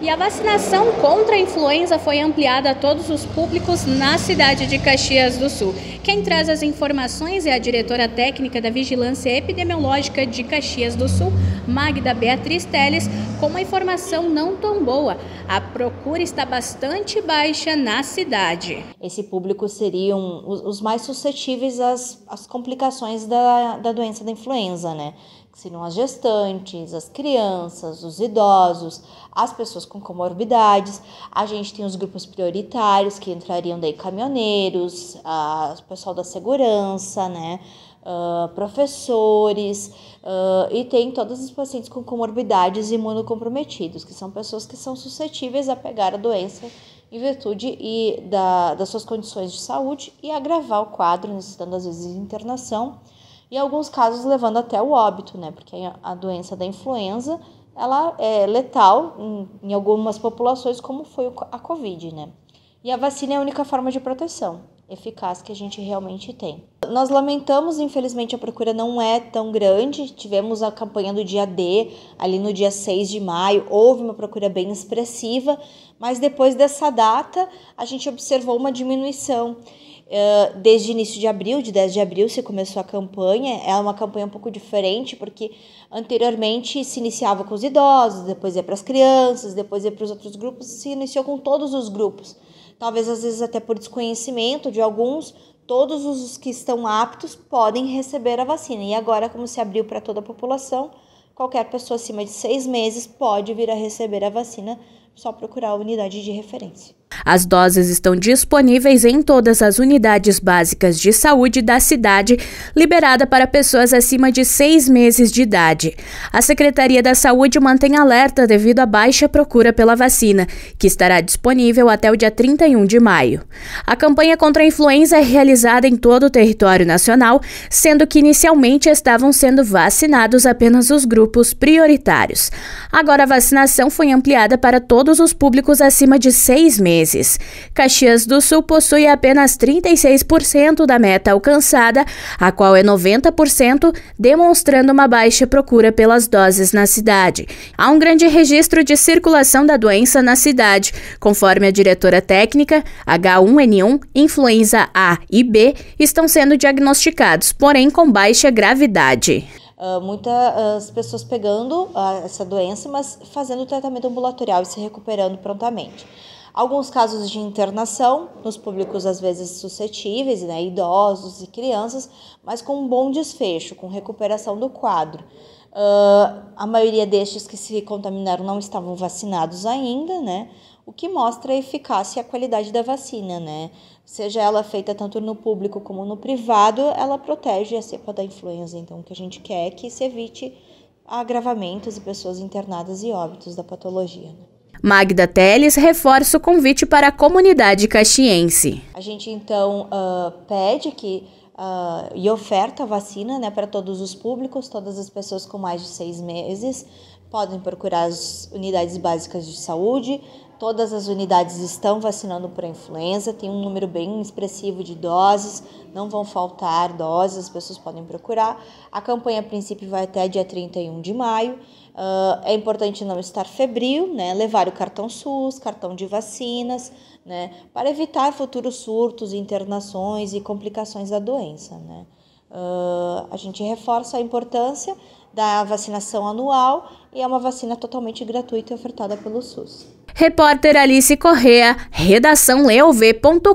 E a vacinação contra a influenza foi ampliada a todos os públicos na cidade de Caxias do Sul. Quem traz as informações é a diretora técnica da Vigilância Epidemiológica de Caxias do Sul, Magda Beatriz Teles, com uma informação não tão boa. A procura está bastante baixa na cidade. Esse público seriam os mais suscetíveis às, às complicações da, da doença da influenza, né? seriam as gestantes, as crianças, os idosos, as pessoas com comorbidades. A gente tem os grupos prioritários que entrariam daí caminhoneiros, o pessoal da segurança, né? Uh, professores uh, e tem todos os pacientes com comorbidades imunocomprometidos, que são pessoas que são suscetíveis a pegar a doença em virtude e da, das suas condições de saúde e agravar o quadro, necessitando às vezes internação e alguns casos levando até o óbito, né? Porque a doença da influenza ela é letal em, em algumas populações, como foi a Covid, né? E a vacina é a única forma de proteção eficaz que a gente realmente tem. Nós lamentamos, infelizmente, a procura não é tão grande. Tivemos a campanha do dia D, ali no dia 6 de maio, houve uma procura bem expressiva, mas depois dessa data a gente observou uma diminuição. Ah, desde início de abril, de 10 de abril, se começou a campanha. É uma campanha um pouco diferente, porque anteriormente se iniciava com os idosos, depois ia para as crianças, depois ia para os outros grupos, se iniciou com todos os grupos. Talvez às vezes até por desconhecimento de alguns, todos os que estão aptos podem receber a vacina. E agora, como se abriu para toda a população, qualquer pessoa acima de seis meses pode vir a receber a vacina, só procurar a unidade de referência. As doses estão disponíveis em todas as unidades básicas de saúde da cidade, liberada para pessoas acima de seis meses de idade. A Secretaria da Saúde mantém alerta devido à baixa procura pela vacina, que estará disponível até o dia 31 de maio. A campanha contra a influenza é realizada em todo o território nacional, sendo que inicialmente estavam sendo vacinados apenas os grupos prioritários. Agora a vacinação foi ampliada para todos os públicos acima de seis meses meses. Caxias do Sul possui apenas 36% da meta alcançada, a qual é 90%, demonstrando uma baixa procura pelas doses na cidade. Há um grande registro de circulação da doença na cidade, conforme a diretora técnica, H1N1, influenza A e B estão sendo diagnosticados, porém com baixa gravidade. Uh, muitas ah, pessoas pegando uh, essa doença, mas fazendo tratamento ambulatorial e se recuperando prontamente. Alguns casos de internação nos públicos às vezes suscetíveis, né, idosos e crianças, mas com um bom desfecho, com recuperação do quadro. Uh, a maioria destes que se contaminaram não estavam vacinados ainda, né? O que mostra a eficácia e a qualidade da vacina, né? Seja ela feita tanto no público como no privado, ela protege a cepa da influenza. Então, o que a gente quer é que se evite agravamentos e pessoas internadas e óbitos da patologia. Né? Magda Teles reforça o convite para a comunidade caxiense. A gente então uh, pede que uh, e oferta a vacina né, para todos os públicos, todas as pessoas com mais de seis meses podem procurar as unidades básicas de saúde, Todas as unidades estão vacinando a influenza, tem um número bem expressivo de doses, não vão faltar doses, as pessoas podem procurar. A campanha, a princípio, vai até dia 31 de maio. Uh, é importante não estar febril, né? levar o cartão SUS, cartão de vacinas, né? para evitar futuros surtos, internações e complicações da doença. Né? Uh, a gente reforça a importância da vacinação anual e é uma vacina totalmente gratuita e ofertada pelo SUS. Repórter Alice Correa, redação leov.com.br